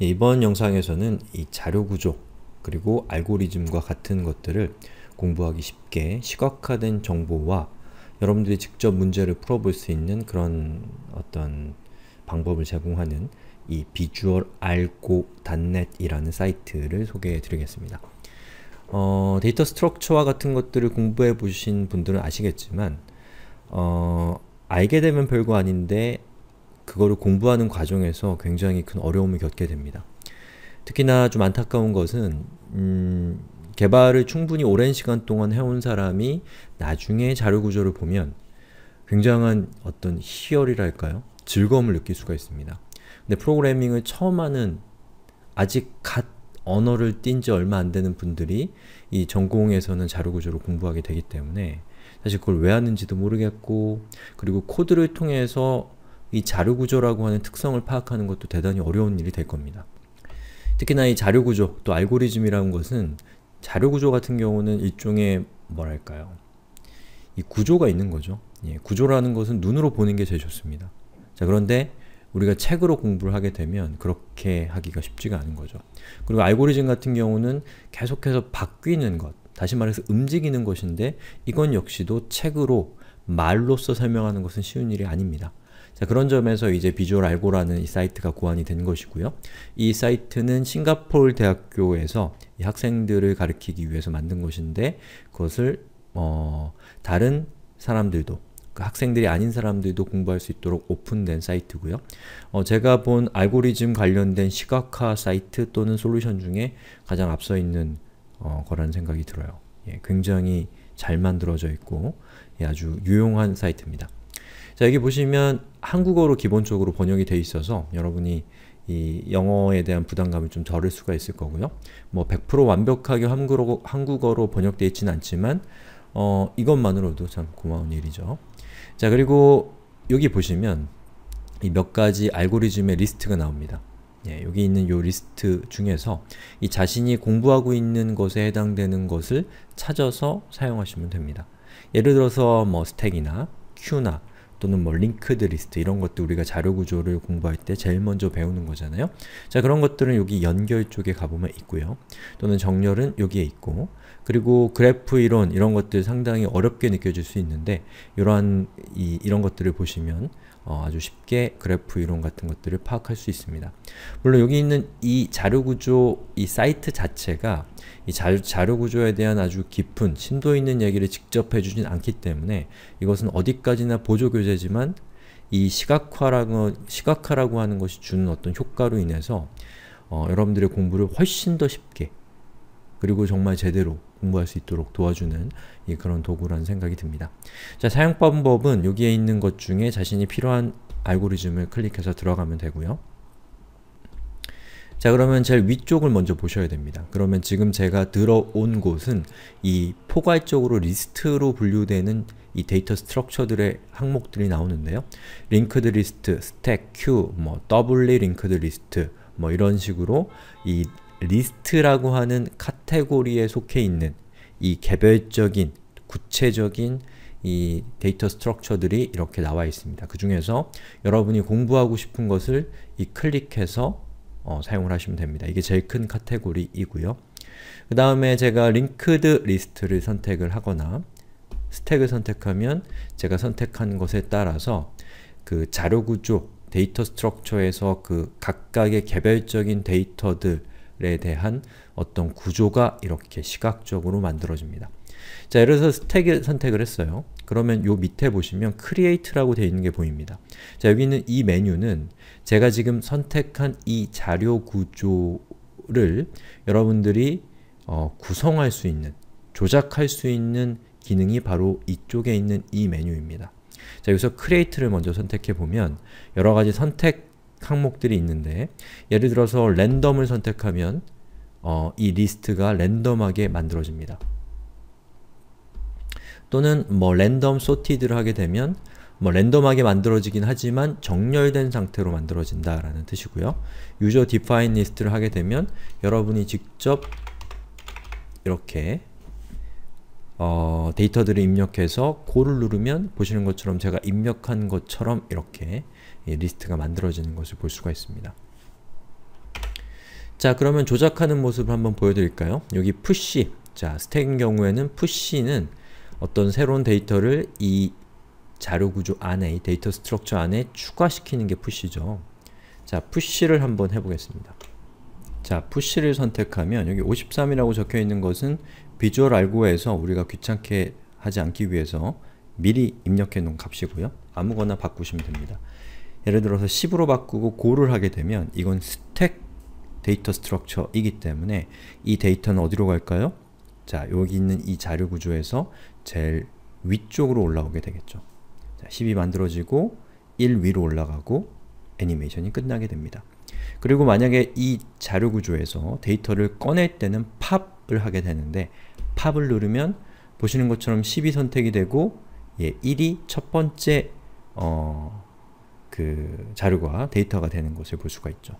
예, 이번 영상에서는 이 자료 구조 그리고 알고리즘과 같은 것들을 공부하기 쉽게 시각화된 정보와 여러분들이 직접 문제를 풀어볼 수 있는 그런 어떤 방법을 제공하는 이 비주얼 알고 단넷이라는 사이트를 소개해 드리겠습니다. 어, 데이터 스트럭처와 같은 것들을 공부해 보신 분들은 아시겠지만 어, 알게 되면 별거 아닌데 그거를 공부하는 과정에서 굉장히 큰 어려움을 겪게 됩니다. 특히나 좀 안타까운 것은 음, 개발을 충분히 오랜 시간 동안 해온 사람이 나중에 자료 구조를 보면 굉장한 어떤 희열이랄까요? 즐거움을 느낄 수가 있습니다. 근데 프로그래밍을 처음 하는 아직 갓 언어를 띈 지 얼마 안 되는 분들이 이 전공에서는 자료구조를 공부하게 되기 때문에 사실 그걸 왜 하는지도 모르겠고 그리고 코드를 통해서 이 자료 구조라고 하는 특성을 파악하는 것도 대단히 어려운 일이 될 겁니다. 특히나 이 자료 구조, 또 알고리즘이라는 것은 자료 구조 같은 경우는 일종의 뭐랄까요? 이 구조가 있는 거죠. 예, 구조라는 것은 눈으로 보는 게 제일 좋습니다. 자, 그런데 우리가 책으로 공부를 하게 되면 그렇게 하기가 쉽지가 않은 거죠. 그리고 알고리즘 같은 경우는 계속해서 바뀌는 것, 다시 말해서 움직이는 것인데 이건 역시도 책으로 말로써 설명하는 것은 쉬운 일이 아닙니다. 자, 그런 점에서 이제 비주얼 알고라는 이 사이트가 고안이 된 것이고요. 이 사이트는 싱가폴 대학교에서 학생들을 가르치기 위해서 만든 것인데 그것을 어, 다른 사람들도 그 학생들이 아닌 사람들도 공부할 수 있도록 오픈된 사이트고요. 어, 제가 본 알고리즘 관련된 시각화 사이트 또는 솔루션 중에 가장 앞서 있는 어, 거라는 생각이 들어요. 예, 굉장히 잘 만들어져 있고 예, 아주 유용한 사이트입니다. 자, 여기 보시면 한국어로 기본적으로 번역이 되어 있어서 여러분이 이 영어에 대한 부담감이 좀 덜을 수가 있을 거고요. 뭐 100% 완벽하게 한국어로, 한국어로 번역되어 있진 않지만 어, 이것만으로도 참 고마운 일이죠. 자, 그리고 여기 보시면 이 몇 가지 알고리즘의 리스트가 나옵니다. 예, 여기 있는 요 리스트 중에서 이 자신이 공부하고 있는 것에 해당되는 것을 찾아서 사용하시면 됩니다. 예를 들어서 뭐 스택이나 큐나 또는 뭐 링크드 리스트 이런 것도 우리가 자료 구조를 공부할 때 제일 먼저 배우는 거잖아요. 자 그런 것들은 여기 연결 쪽에 가보면 있고요. 또는 정렬은 여기에 있고 그리고 그래프 이론 이런 것들 상당히 어렵게 느껴질 수 있는데 이러한 이, 이런 것들을 보시면 어, 아주 쉽게 그래프 이론 같은 것들을 파악할 수 있습니다. 물론 여기 있는 이 자료구조, 이 사이트 자체가 이 자료, 구조에 대한 아주 깊은, 심도 있는 얘기를 직접 해주진 않기 때문에 이것은 어디까지나 보조교재지만 이 시각화라고, 시각화라고 하는 것이 주는 어떤 효과로 인해서 어, 여러분들의 공부를 훨씬 더 쉽게 그리고 정말 제대로 공부할 수 있도록 도와주는 예, 그런 도구라는 생각이 듭니다. 자, 사용 방법은 여기에 있는 것 중에 자신이 필요한 알고리즘을 클릭해서 들어가면 되고요. 자 그러면 제일 위쪽을 먼저 보셔야 됩니다. 그러면 지금 제가 들어온 곳은 이 포괄적으로 리스트로 분류되는 이 데이터 스트럭처들의 항목들이 나오는데요. 링크드 리스트, 스택, 큐, 뭐 더블리 링크드 리스트 뭐 이런 식으로 이 리스트라고 하는 카테고리에 속해 있는 이 개별적인 구체적인 이 데이터 스트럭처들이 이렇게 나와 있습니다. 그 중에서 여러분이 공부하고 싶은 것을 이 클릭해서 어, 사용을 하시면 됩니다. 이게 제일 큰 카테고리이고요. 그 다음에 제가 링크드 리스트를 선택을 하거나 스택을 선택하면 제가 선택한 것에 따라서 그 자료구조, 데이터 스트럭처에서 그 각각의 개별적인 데이터들 에 대한 어떤 구조가 이렇게 시각적으로 만들어집니다. 자, 예를 들어서 스택을 선택을 했어요. 그러면 요 밑에 보시면 create라고 되어 있는 게 보입니다. 자, 여기 있는 이 메뉴는 제가 지금 선택한 이 자료 구조를 여러분들이 어, 구성할 수 있는, 조작할 수 있는 기능이 바로 이쪽에 있는 이 메뉴입니다. 자, 여기서 create를 먼저 선택해 보면 여러 가지 선택 항목들이 있는데 예를 들어서 랜덤을 선택하면 어, 이 리스트가 랜덤하게 만들어집니다. 또는 뭐 랜덤 소티드를 하게 되면 뭐 랜덤하게 만들어지긴 하지만 정렬된 상태로 만들어진다라는 뜻이고요. 유저 디파인 리스트를 하게 되면 여러분이 직접 이렇게 어, 데이터들을 입력해서 고를 누르면 보시는 것처럼 제가 입력한 것처럼 이렇게 리스트가 만들어지는 것을 볼 수가 있습니다. 자 그러면 조작하는 모습을 한번 보여드릴까요? 여기 push 자 스택인 경우에는 push는 어떤 새로운 데이터를 이 자료 구조 안에, 이 데이터 스트럭처 안에 추가시키는 게 push죠. 자, push를 한번 해보겠습니다. 자, push를 선택하면 여기 53이라고 적혀있는 것은 비주얼 알고에서 우리가 귀찮게 하지 않기 위해서 미리 입력해 놓은 값이고요. 아무거나 바꾸시면 됩니다. 예를 들어서 10으로 바꾸고 고를 하게 되면 이건 스택 데이터 스트럭처이기 때문에 이 데이터는 어디로 갈까요? 자, 여기 있는 이 자료 구조에서 제일 위쪽으로 올라오게 되겠죠. 자, 10이 만들어지고 1 위로 올라가고 애니메이션이 끝나게 됩니다. 그리고 만약에 이 자료 구조에서 데이터를 꺼낼 때는 팝을 하게 되는데 팝을 누르면 보시는 것처럼 10이 선택이 되고 예, 1이 첫 번째 어, 그 자료가 데이터가 되는 것을 볼 수가 있죠.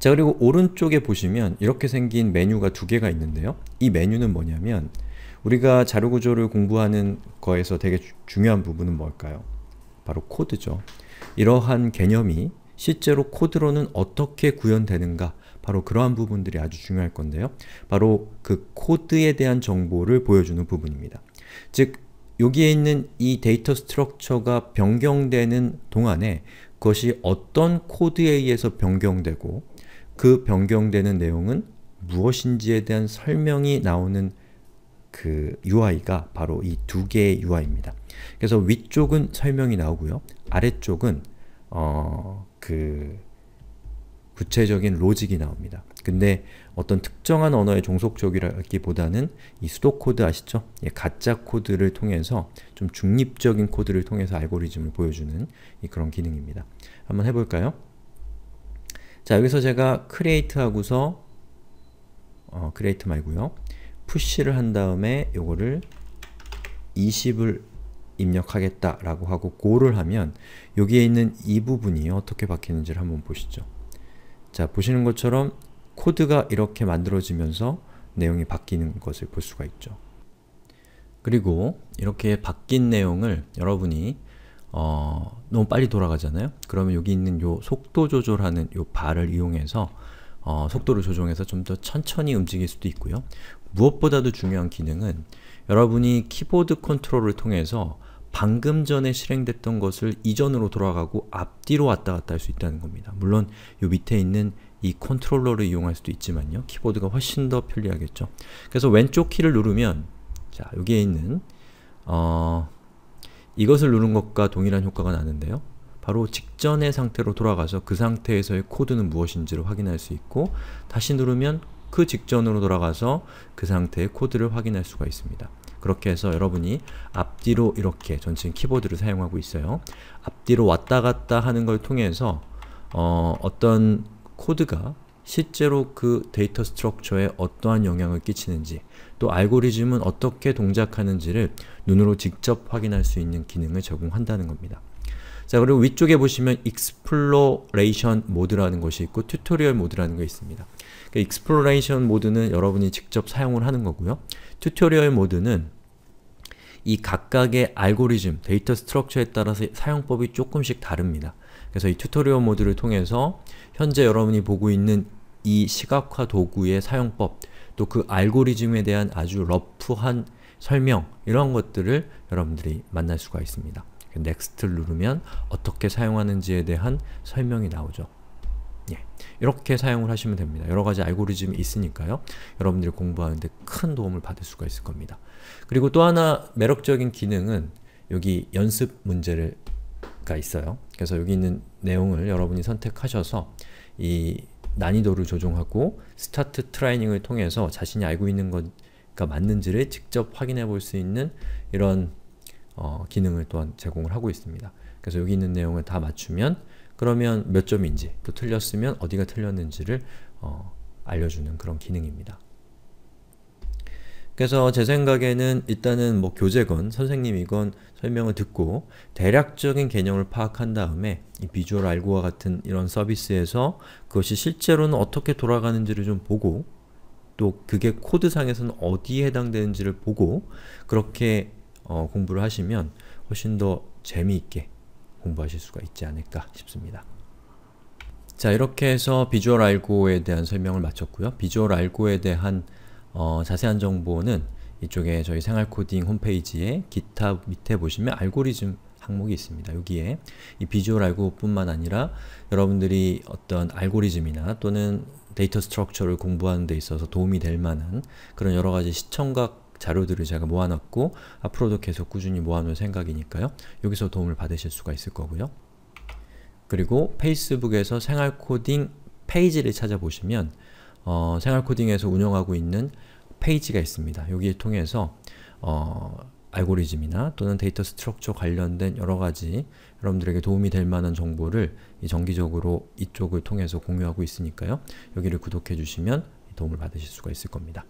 자 그리고 오른쪽에 보시면 이렇게 생긴 메뉴가 두 개가 있는데요. 이 메뉴는 뭐냐면 우리가 자료구조를 공부하는 거에서 되게 주, 중요한 부분은 뭘까요? 바로 코드죠. 이러한 개념이 실제로 코드로는 어떻게 구현되는가 바로 그러한 부분들이 아주 중요할 건데요. 바로 그 코드에 대한 정보를 보여주는 부분입니다. 즉, 여기에 있는 이 데이터 스트럭처가 변경되는 동안에 그것이 어떤 코드에 의해서 변경되고 그 변경되는 내용은 무엇인지에 대한 설명이 나오는 그 UI가 바로 이 두 개의 UI입니다. 그래서 위쪽은 설명이 나오고요. 아래쪽은 어, 그 구체적인 로직이 나옵니다. 근데 어떤 특정한 언어의 종속적이라기보다는 이 수도 코드 아시죠? 예, 가짜 코드를 통해서 좀 중립적인 코드를 통해서 알고리즘을 보여주는 그런 기능입니다. 한번 해볼까요? 자 여기서 제가 create 하고서 어, create 말고요. push를 한 다음에 요거를 20을 입력하겠다라고 하고 go를 하면 여기에 있는 이 부분이 어떻게 바뀌는지를 한번 보시죠. 자 보시는 것처럼 코드가 이렇게 만들어지면서 내용이 바뀌는 것을 볼 수가 있죠. 그리고 이렇게 바뀐 내용을 여러분이 어, 너무 빨리 돌아가잖아요? 그러면 여기 있는 요 속도 조절하는 요 바를 이용해서 어, 속도를 조정해서 좀 더 천천히 움직일 수도 있고요. 무엇보다도 중요한 기능은 여러분이 키보드 컨트롤을 통해서 방금 전에 실행됐던 것을 이전으로 돌아가고 앞뒤로 왔다 갔다 할 수 있다는 겁니다. 물론 요 밑에 있는 이 컨트롤러를 이용할 수도 있지만요. 키보드가 훨씬 더 편리하겠죠. 그래서 왼쪽 키를 누르면 자, 여기에 있는 어, 이것을 누른 것과 동일한 효과가 나는데요. 바로 직전의 상태로 돌아가서 그 상태에서의 코드는 무엇인지를 확인할 수 있고 다시 누르면 그 직전으로 돌아가서 그 상태의 코드를 확인할 수가 있습니다. 그렇게 해서 여러분이 앞뒤로 이렇게 전체 키보드를 사용하고 있어요. 앞뒤로 왔다 갔다 하는 걸 통해서 어, 어떤 코드가 실제로 그 데이터 스트럭처에 어떠한 영향을 끼치는지 또 알고리즘은 어떻게 동작하는지를 눈으로 직접 확인할 수 있는 기능을 제공한다는 겁니다. 자 그리고 위쪽에 보시면 exploration 모드라는 것이 있고 튜토리얼 모드라는 게 있습니다. 그 exploration 모드는 여러분이 직접 사용을 하는 거고요. 튜토리얼 모드는 이 각각의 알고리즘, 데이터 스트럭처에 따라서 사용법이 조금씩 다릅니다. 그래서 이 튜토리얼 모드를 통해서 현재 여러분이 보고 있는 이 시각화 도구의 사용법, 또 그 알고리즘에 대한 아주 러프한 설명 이런 것들을 여러분들이 만날 수가 있습니다. 그 넥스트를 누르면 어떻게 사용하는지에 대한 설명이 나오죠. 예, 이렇게 사용을 하시면 됩니다. 여러가지 알고리즘이 있으니까요. 여러분들이 공부하는데 큰 도움을 받을 수가 있을 겁니다. 그리고 또 하나 매력적인 기능은 여기 연습 문제를 가 있어요. 그래서 여기 있는 내용을 여러분이 선택하셔서 이 난이도를 조정하고 스타트 트라이닝을 통해서 자신이 알고 있는 것과 맞는지를 직접 확인해 볼 수 있는 이런 어, 기능을 또한 제공을 하고 있습니다. 그래서 여기 있는 내용을 다 맞추면 그러면 몇 점인지 또 틀렸으면 어디가 틀렸는지를 어, 알려주는 그런 기능입니다. 그래서 제 생각에는 일단은 뭐 교재건 선생님이건 설명을 듣고 대략적인 개념을 파악한 다음에 비주얼 알고와 같은 이런 서비스에서 그것이 실제로는 어떻게 돌아가는지를 좀 보고 또 그게 코드상에서는 어디에 해당되는지를 보고 그렇게 어, 공부를 하시면 훨씬 더 재미있게 공부하실 수가 있지 않을까 싶습니다. 자 이렇게 해서 비주얼 알고에 대한 설명을 마쳤고요. 비주얼 알고에 대한 어, 자세한 정보는 이쪽에 저희 생활코딩 홈페이지에 기타 밑에 보시면 알고리즘 항목이 있습니다. 여기에 이 비주얼 알고뿐만 아니라 여러분들이 어떤 알고리즘이나 또는 데이터 스트럭처를 공부하는 데 있어서 도움이 될 만한 그런 여러가지 시청각 자료들을 제가 모아놨고 앞으로도 계속 꾸준히 모아놓을 생각이니까요. 여기서 도움을 받으실 수가 있을 거고요. 그리고 페이스북에서 생활코딩 페이지를 찾아보시면 어, 생활코딩에서 운영하고 있는 페이지가 있습니다. 여기 통해서 어, 알고리즘이나 또는 데이터 스트럭처 관련된 여러가지 여러분들에게 도움이 될 만한 정보를 정기적으로 이쪽을 통해서 공유하고 있으니까요. 여기를 구독해 주시면 도움을 받으실 수가 있을 겁니다.